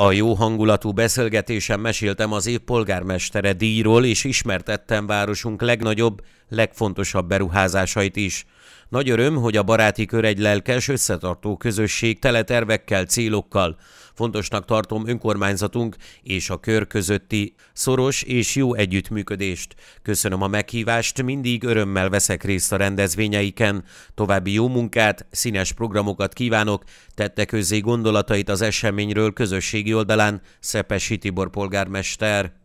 A jó hangulatú beszélgetésen meséltem az év polgármestere díjról, és ismertettem városunk legnagyobb legfontosabb beruházásait is. Nagy öröm, hogy a baráti kör egy lelkes, összetartó közösség tele tervekkel, célokkal. Fontosnak tartom önkormányzatunk és a kör közötti szoros és jó együttműködést. Köszönöm a meghívást, mindig örömmel veszek részt a rendezvényeiken. További jó munkát, színes programokat kívánok, tette közzé gondolatait az eseményről közösségi oldalán Szepesi Tibor polgármester.